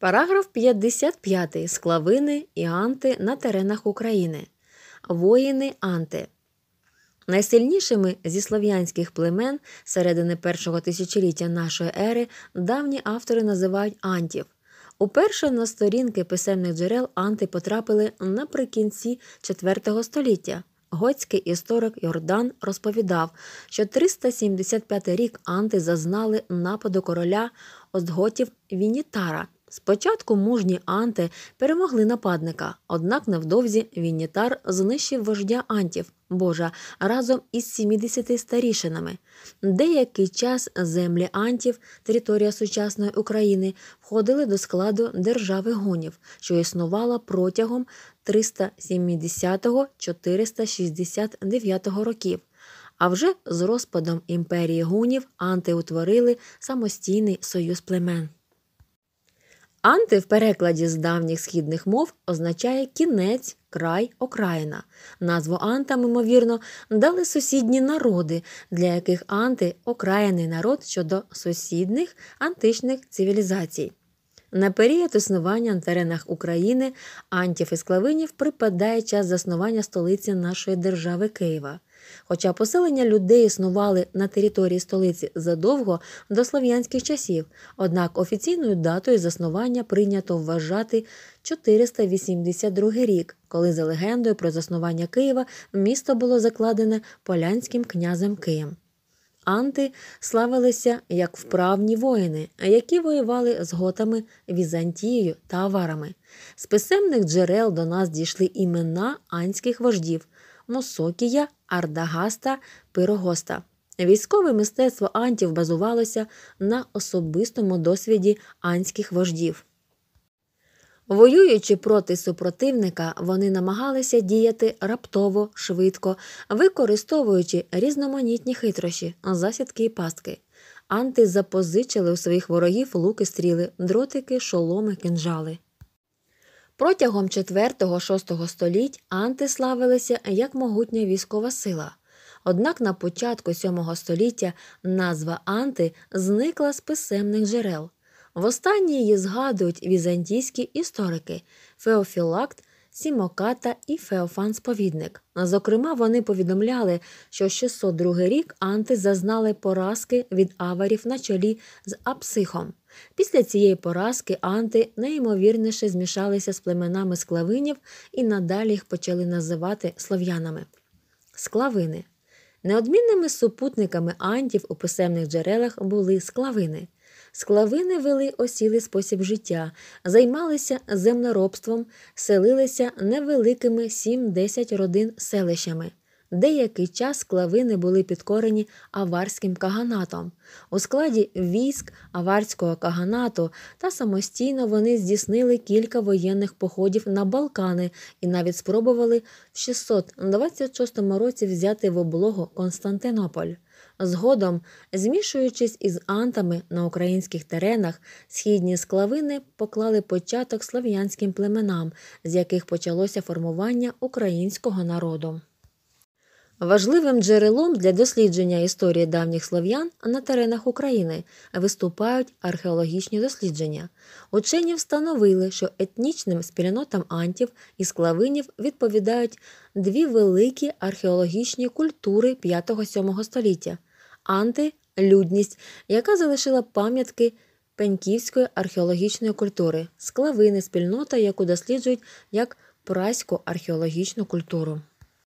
Параграф 55 склавини і анти на теренах України. Воїни анти. Найсильнішими зі слов'янських племен середини першого тисячоліття нашої ери давні автори називають антів. Уперше на сторінки писемних джерел анти потрапили наприкінці IV століття. Готський історик Йордан розповідав, що 375 рік анти зазнали нападу короля Остготів Вінітара Спочатку мужні анти перемогли нападника, однак невдовзі Віннітар знищив вождя антів Божа разом із 70 старішинами. Деякий час землі антів, територія сучасної України, входили до складу держави гонів, що існувала протягом 370-469 років. А вже з розпадом імперії гунів анти утворили самостійний союз племен. Анти в перекладі з давніх східних мов означає кінець, край, окраїна. Назву анта, мимовірно, дали сусідні народи, для яких анти окраїний народ щодо сусідних античних цивілізацій. На період існування на теренах України антів і склавинів припадає час заснування столиці нашої держави Києва. Хоча поселення людей існували на території столиці задовго до слов'янських часів, однак офіційною датою заснування прийнято вважати 482 рік, коли за легендою про заснування Києва місто було закладене полянським князем Києм. Анти славилися як вправні воїни, які воювали з готами Візантією та аварами. З писемних джерел до нас дійшли імена анських вождів. Мосокія, Ардагаста, Пирогоста. Військове мистецтво антів базувалося на особистому досвіді анських вождів. Воюючи проти супротивника, вони намагалися діяти раптово, швидко, використовуючи різноманітні хитрощі, засідки і пастки. Анти запозичили у своїх ворогів луки, стріли, дротики, шоломи, кинжали. Протягом 4-6 століть анти славилися як могутня військова сила. Однак на початку 7 століття назва анти зникла з писемних джерел. Востаннє її згадують візантійські історики Феофілакт Сімоката і Феофан Сповідник. Зокрема, вони повідомляли, що 602 рік анти зазнали поразки від аварів на чолі з Апсихом. Після цієї поразки анти найімовірніше змішалися з племенами склавинів і надалі їх почали називати слов'янами. Склавини. Неодмінними супутниками антів у писемних джерелах були склавини. Склавини вели осілий спосіб життя, займалися землеробством, селилися невеликими 7-10 родин селищами. Деякий час клавини були підкорені аварським каганатом у складі військ аварського каганату, та самостійно вони здійснили кілька воєнних походів на Балкани і навіть спробували в 626 році взяти в облогу Константинополь. Згодом, змішуючись із антами на українських теренах, східні склавини поклали початок слав'янським племенам, з яких почалося формування українського народу. Важливим джерелом для дослідження історії давніх слов'ян на теренах України виступають археологічні дослідження. Учені встановили, що етнічним спільнотам антів і склавинів відповідають дві великі археологічні культури 5-7 століття анти людність, яка залишила пам'ятки. Пеньківської археологічної культури склавини спільнота, яку досліджують як праську археологічну культуру.